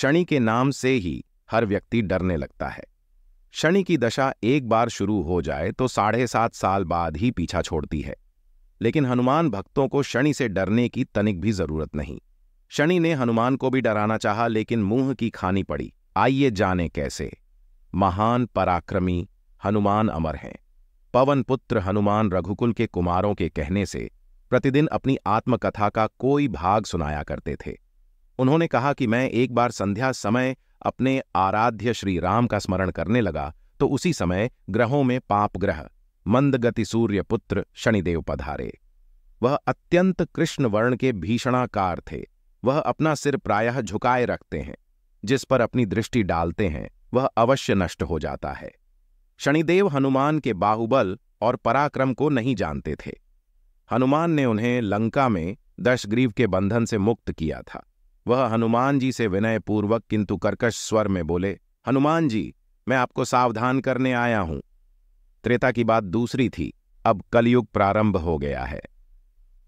शनि के नाम से ही हर व्यक्ति डरने लगता है शनि की दशा एक बार शुरू हो जाए तो साढ़े सात साल बाद ही पीछा छोड़ती है लेकिन हनुमान भक्तों को शनि से डरने की तनिक भी जरूरत नहीं शनि ने हनुमान को भी डराना चाहा लेकिन मुंह की खानी पड़ी आइए जाने कैसे महान पराक्रमी हनुमान अमर हैं पवन पुत्र हनुमान रघुकुल के कुमारों के कहने से प्रतिदिन अपनी आत्मकथा का कोई भाग सुनाया करते थे उन्होंने कहा कि मैं एक बार संध्या समय अपने आराध्य श्री राम का स्मरण करने लगा तो उसी समय ग्रहों में पाप ग्रह मंद गति सूर्य पुत्र शनिदेव पधारे वह अत्यंत कृष्ण वर्ण के भीषणाकार थे वह अपना सिर प्रायः झुकाए रखते हैं जिस पर अपनी दृष्टि डालते हैं वह अवश्य नष्ट हो जाता है शनिदेव हनुमान के बाहुबल और पराक्रम को नहीं जानते थे हनुमान ने उन्हें लंका में दशग्रीव के बंधन से मुक्त किया था वह हनुमान जी से विनयपूर्वक किंतु कर्कश स्वर में बोले हनुमान जी मैं आपको सावधान करने आया हूं त्रेता की बात दूसरी थी अब कलयुग प्रारंभ हो गया है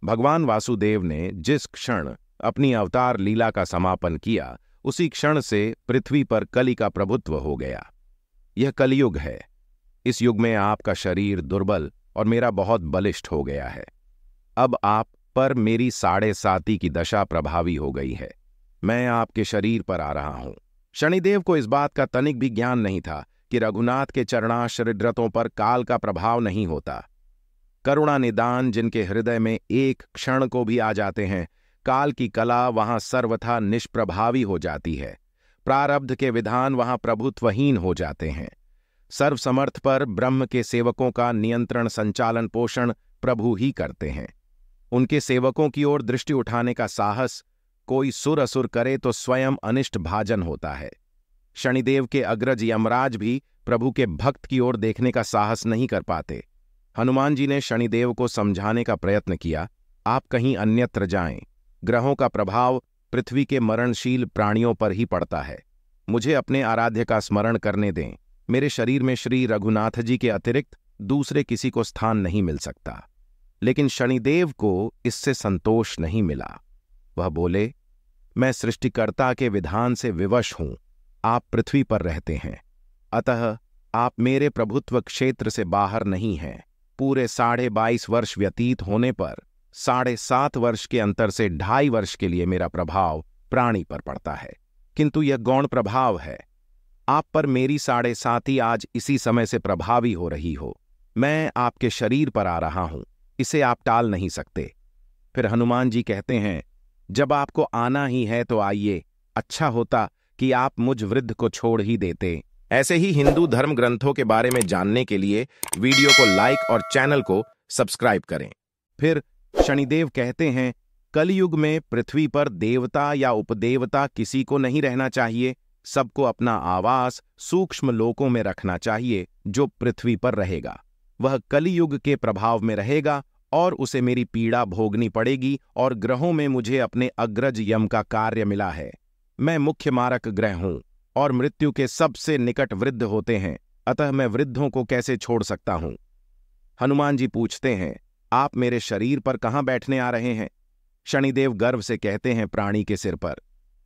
भगवान वासुदेव ने जिस क्षण अपनी अवतार लीला का समापन किया उसी क्षण से पृथ्वी पर कली का प्रभुत्व हो गया यह कलयुग है इस युग में आपका शरीर दुर्बल और मेरा बहुत बलिष्ठ हो गया है अब आप पर मेरी साढ़े साती की दशा प्रभावी हो गई है मैं आपके शरीर पर आ रहा हूं शनिदेव को इस बात का तनिक भी ज्ञान नहीं था कि रघुनाथ के चरणाश्रद्रतों पर काल का प्रभाव नहीं होता करुणा निदान जिनके हृदय में एक क्षण को भी आ जाते हैं काल की कला वहां सर्वथा निष्प्रभावी हो जाती है प्रारब्ध के विधान वहां प्रभुत्वहीन हो जाते हैं सर्वसमर्थ पर ब्रह्म के सेवकों का नियंत्रण संचालन पोषण प्रभु ही करते हैं उनके सेवकों की ओर दृष्टि उठाने का साहस कोई सुर असुर करे तो स्वयं अनिष्ट भाजन होता है शनिदेव के अग्रज यमराज भी प्रभु के भक्त की ओर देखने का साहस नहीं कर पाते हनुमान जी ने शनिदेव को समझाने का प्रयत्न किया आप कहीं अन्यत्र जाएं ग्रहों का प्रभाव पृथ्वी के मरणशील प्राणियों पर ही पड़ता है मुझे अपने आराध्य का स्मरण करने दें मेरे शरीर में श्री रघुनाथ जी के अतिरिक्त दूसरे किसी को स्थान नहीं मिल सकता लेकिन शनिदेव को इससे संतोष नहीं मिला वह बोले मैं सृष्टिकर्ता के विधान से विवश हूं आप पृथ्वी पर रहते हैं अतः आप मेरे प्रभुत्व क्षेत्र से बाहर नहीं हैं पूरे साढ़े बाईस वर्ष व्यतीत होने पर साढ़े सात वर्ष के अंतर से ढाई वर्ष के लिए मेरा प्रभाव प्राणी पर पड़ता है किंतु यह गौण प्रभाव है आप पर मेरी साढ़े साथी आज इसी समय से प्रभावी हो रही हो मैं आपके शरीर पर आ रहा हूं इसे आप टाल नहीं सकते फिर हनुमान जी कहते हैं जब आपको आना ही है तो आइए अच्छा होता कि आप मुझ वृद्ध को छोड़ ही देते ऐसे ही हिंदू धर्म ग्रंथों के बारे में जानने के लिए वीडियो को लाइक और चैनल को सब्सक्राइब करें फिर शनिदेव कहते हैं कलयुग में पृथ्वी पर देवता या उपदेवता किसी को नहीं रहना चाहिए सबको अपना आवास सूक्ष्म लोकों में रखना चाहिए जो पृथ्वी पर रहेगा वह कलयुग के प्रभाव में रहेगा और उसे मेरी पीड़ा भोगनी पड़ेगी और ग्रहों में मुझे अपने अग्रज यम का कार्य मिला है मैं मुख्य मारक ग्रह हूं और मृत्यु के सबसे निकट वृद्ध होते हैं अतः मैं वृद्धों को कैसे छोड़ सकता हूं हनुमान जी पूछते हैं आप मेरे शरीर पर कहां बैठने आ रहे हैं शनिदेव गर्व से कहते हैं प्राणी के सिर पर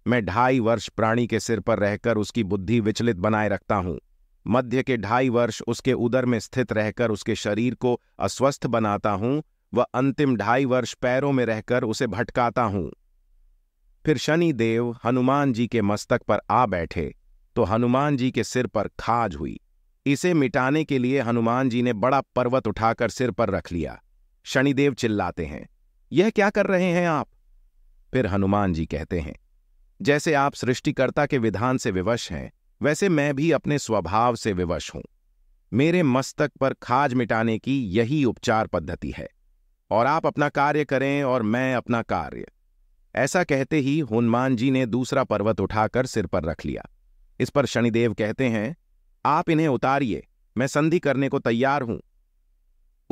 मैं ढाई वर्ष प्राणी के सिर पर रहकर उसकी बुद्धि विचलित बनाए रखता हूं मध्य के ढाई वर्ष उसके उदर में स्थित रहकर उसके शरीर को अस्वस्थ बनाता हूं व अंतिम ढाई वर्ष पैरों में रहकर उसे भटकाता हूं फिर शनि देव हनुमान जी के मस्तक पर आ बैठे तो हनुमान जी के सिर पर खाज हुई इसे मिटाने के लिए हनुमान जी ने बड़ा पर्वत उठाकर सिर पर रख लिया शनिदेव चिल्लाते हैं यह क्या कर रहे हैं आप फिर हनुमान जी कहते हैं जैसे आप सृष्टिकर्ता के विधान से विवश हैं वैसे मैं भी अपने स्वभाव से विवश हूं मेरे मस्तक पर खाज मिटाने की यही उपचार पद्धति है और आप अपना कार्य करें और मैं अपना कार्य ऐसा कहते ही हनुमान जी ने दूसरा पर्वत उठाकर सिर पर रख लिया इस पर शनिदेव कहते हैं आप इन्हें उतारिए मैं संधि करने को तैयार हूं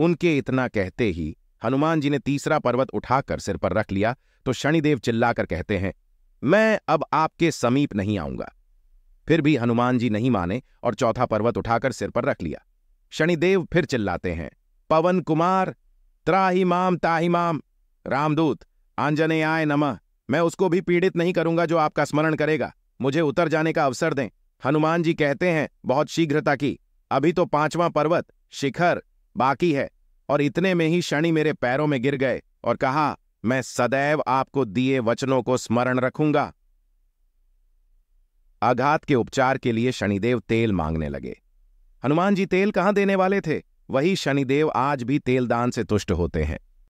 उनके इतना कहते ही हनुमान जी ने तीसरा पर्वत उठाकर सिर पर रख लिया तो शनिदेव चिल्लाकर कहते हैं मैं अब आपके समीप नहीं आऊंगा फिर भी हनुमान जी नहीं माने और चौथा पर्वत उठाकर सिर पर रख लिया शनिदेव फिर चिल्लाते हैं पवन कुमार त्राही माम ताही माम रामदूत आंजने आय नमः मैं उसको भी पीड़ित नहीं करूंगा जो आपका स्मरण करेगा मुझे उतर जाने का अवसर दें हनुमान जी कहते हैं बहुत शीघ्रता की अभी तो पांचवां पर्वत शिखर बाकी है और इतने में ही शनि मेरे पैरों में गिर गए और कहा मैं सदैव आपको दिए वचनों को स्मरण रखूंगा आघात के उपचार के लिए शनिदेव तेल मांगने लगे हनुमान जी तेल कहां देने वाले थे वही शनिदेव आज भी तेलदान से तुष्ट होते हैं